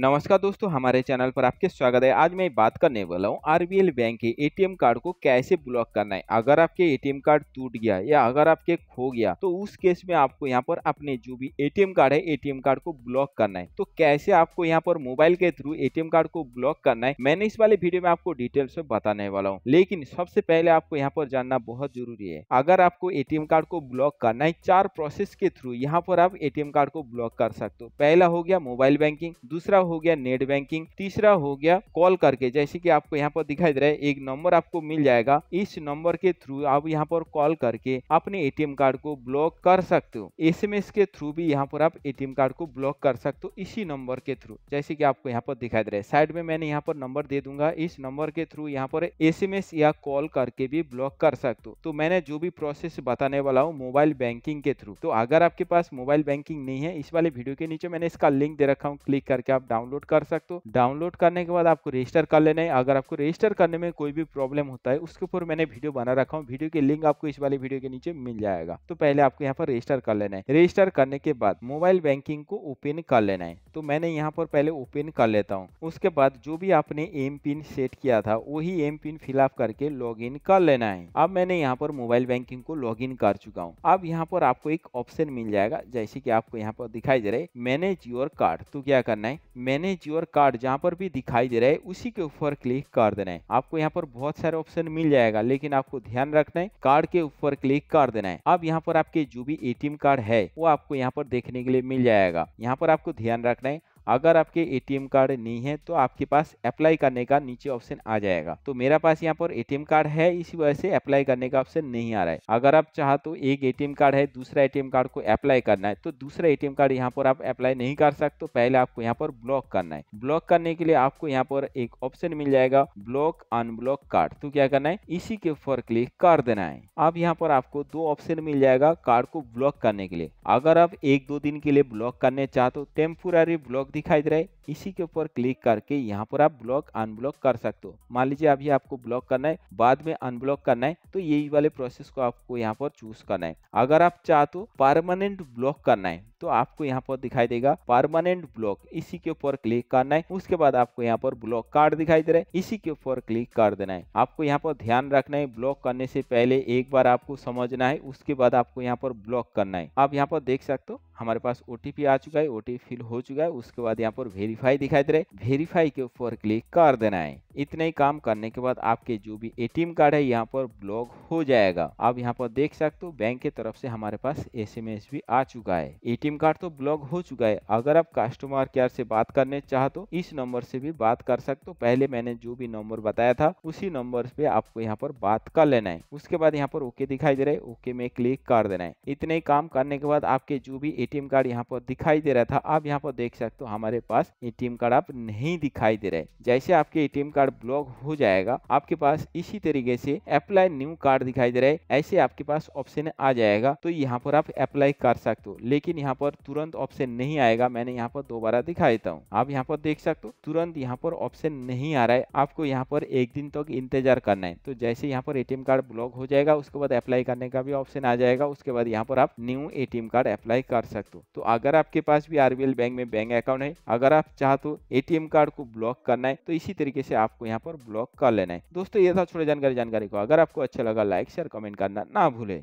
नमस्कार दोस्तों हमारे चैनल पर आपके स्वागत है आज मैं बात करने वाला हूँ आरबीएल बैंक के एटीएम कार्ड को कैसे ब्लॉक करना है अगर आपके एटीएम कार्ड टूट गया या अगर आपके खो गया तो उस केस में आपको यहाँ पर अपने जो भी एटीएम कार्ड है एटीएम कार्ड को ब्लॉक करना है तो कैसे आपको यहाँ पर मोबाइल के थ्रू ए कार्ड को ब्लॉक करना है मैंने इस वाले वीडियो में आपको डिटेल से बताने वाला हूँ लेकिन सबसे पहले आपको यहाँ पर जानना बहुत जरूरी है अगर आपको ए कार्ड को ब्लॉक करना है चार प्रोसेस के थ्रू यहाँ पर आप एटीएम कार्ड को ब्लॉक कर सकते हो पहला हो गया मोबाइल बैंकिंग दूसरा दूसरा हो गया नेट बैंकिंग तीसरा हो गया कॉल करके जैसे कि आपको यहाँ पर दिखाई दे रहा है एक नंबर आपको मिल जाएगा इस नंबर के थ्रू आप यहाँ पर कॉल करके अपने एटीएम कार्ड को ब्लॉक कर सकते हो एसएमएस के थ्रू भी यहाँ पर आप एटीएम कार्ड को ब्लॉक कर सकते हो इसी नंबर के थ्रू जैसे कि आपको यहाँ पर दिखाई दे रहा है साइड में मैंने यहाँ पर नंबर दे दूंगा इस नंबर के थ्रू यहाँ पर एसएमएस या कॉल करके भी ब्लॉक कर सकते हो तो मैंने जो भी प्रोसेस बताने वाला हूँ मोबाइल बैंकिंग के थ्रू तो अगर आपके पास मोबाइल बैंकिंग नहीं है इस वाले वीडियो के नीचे मैंने इसका लिंक दे रखा हूँ क्लिक करके आप डाउनलोड कर सकते हो डाउनलोड करने के बाद आपको रजिस्टर कर लेना है अगर आपको रजिस्टर करने में कोई भी प्रॉब्लम होता है उसके ऊपर मैंने वीडियो बना रखा हूँ वीडियो के लिंक आपको इस वाली वीडियो के नीचे मिल जाएगा तो पहले आपको यहाँ पर रजिस्टर कर लेना है रजिस्टर करने के बाद मोबाइल बैंकिंग को ओपन कर लेना है तो मैंने यहाँ पर पहले ओपन कर लेता हूँ उसके बाद जो भी आपने एम पिन सेट किया था वही एम पिन फिलअप करके लॉग इन कर लेना है अब मैंने यहाँ पर मोबाइल बैंकिंग को लॉग इन कर चुका हूँ अब यहाँ पर आपको एक ऑप्शन मिल जाएगा जैसे कि आपको यहाँ पर दिखाई दे रहे मैनेज योर कार्ड तो क्या करना है मैनेज योर कार्ड जहाँ पर भी दिखाई दे रहा है उसी के ऊपर क्लिक कर देना है आपको यहाँ पर बहुत सारे ऑप्शन मिल जाएगा लेकिन आपको ध्यान रखना है कार्ड के ऊपर क्लिक कर देना है अब यहाँ पर आपके जो भी एटीएम कार्ड है वो आपको यहाँ पर देखने के लिए मिल जाएगा यहाँ पर आपको ध्यान रखना है अगर आपके एटीएम कार्ड नहीं है तो आपके पास अप्लाई करने का नीचे ऑप्शन आ जाएगा तो मेरा पास यहाँ पर एटीएम कार्ड है इसी वजह से अप्लाई करने का ऑप्शन नहीं आ रहा है अगर आप चाह तो एक एटीएम कार्ड है दूसरा एटीएम कार्ड को अप्लाई करना है तो दूसरा एटीएम कार्ड यहाँ पर आप अप्लाई नहीं कर सकते तो पहले आपको यहाँ पर ब्लॉक करना है ब्लॉक करने के लिए आपको यहाँ पर एक ऑप्शन मिल जाएगा ब्लॉक अनब्लॉक कार्ड तो क्या करना है इसी के ऊपर क्लिक कर देना है अब यहाँ पर आपको दो ऑप्शन मिल जाएगा कार्ड को ब्लॉक करने के लिए अगर आप एक दो दिन के लिए ब्लॉक करने चाहते हो टेम्पोरारी ब्लॉक दिखाई दे रहा है इसी के ऊपर क्लिक करके यहाँ पर आप ब्लॉक अनब्लॉक कर सकते हो मान लीजिए अभी आपको ब्लॉक करना है बाद में अनब्लॉक करना है तो यही वाले प्रोसेस को आपको यहाँ पर चूज करना है अगर आप चाहते हो तो परमानेंट ब्लॉक करना है तो आपको यहाँ पर दिखाई देगा परमानेंट ब्लॉक इसी के ऊपर क्लिक करना है उसके बाद आपको यहाँ पर ब्लॉक कार्ड दिखाई दे रहा है इसी के ऊपर क्लिक कर देना है आपको यहाँ पर ध्यान रखना है ब्लॉक करने से पहले एक बार आपको समझना है उसके बाद आपको यहाँ पर ब्लॉक करना है आप यहाँ पर देख सकते हो हमारे पास ओ आ चुका है ओ फिल हो चुका है उसके बाद यहाँ पर वेरीफाई दिखाई दे रहा है वेरीफाई के ऊपर क्लिक कर देना है इतना ही काम करने के बाद आपके जो भी एटीएम कार्ड है यहाँ पर ब्लॉक हो जाएगा आप यहाँ पर देख सकते हो बैंक के तरफ से हमारे पास एसएमएस भी आ चुका है एटीएम सिम कार्ड तो ब्लॉक हो चुका है अगर आप कस्टमर केयर से बात करने चाह तो इस नंबर से भी बात कर सकते हो पहले मैंने जो भी नंबर बताया था उसी नंबर पे आपको यहाँ पर बात कर लेना है उसके बाद यहाँ पर ओके दिखाई दे रहा है ओके में क्लिक कर देना है इतने काम करने के बाद आपके जो भी एटीएम कार्ड यहाँ पर दिखाई दे रहा था आप यहाँ पर देख सकते हो हमारे पास एटीएम कार्ड आप नहीं दिखाई दे रहे जैसे आपके एटीएम कार्ड ब्लॉक हो जाएगा आपके पास इसी तरीके से अप्लाई न्यू कार्ड दिखाई दे रहा है ऐसे आपके पास ऑप्शन आ जाएगा तो यहाँ पर आप अप्लाई कर सकते हो लेकिन यहाँ पर पर तुरंत ऑप्शन नहीं आएगा मैंने यहाँ पर दोबारा दिखा देता हूँ आप यहाँ पर देख सकते हो तुरंत यहाँ पर ऑप्शन नहीं आ रहा है आपको यहाँ पर एक दिन तक इंतजार करना है तो जैसे यहाँ पर एटीएम कार्ड ब्लॉक हो जाएगा उसके बाद अप्लाई करने का भी ऑप्शन आ जाएगा उसके बाद यहाँ पर आप न्यू एटीएम कार्ड अप्लाई कर सकते हो तो अगर आपके पास भी आरबीएल बैंक में बैंक अकाउंट है अगर आप चाहते हो एटीएम कार्ड को ब्लॉक करना है तो इसी तरीके से आपको यहाँ पर ब्लॉक कर लेना है दोस्तों ये था छोटे जानकारी जानकारी को अगर आपको अच्छा लगा लाइक शेयर कमेंट करना ना भूले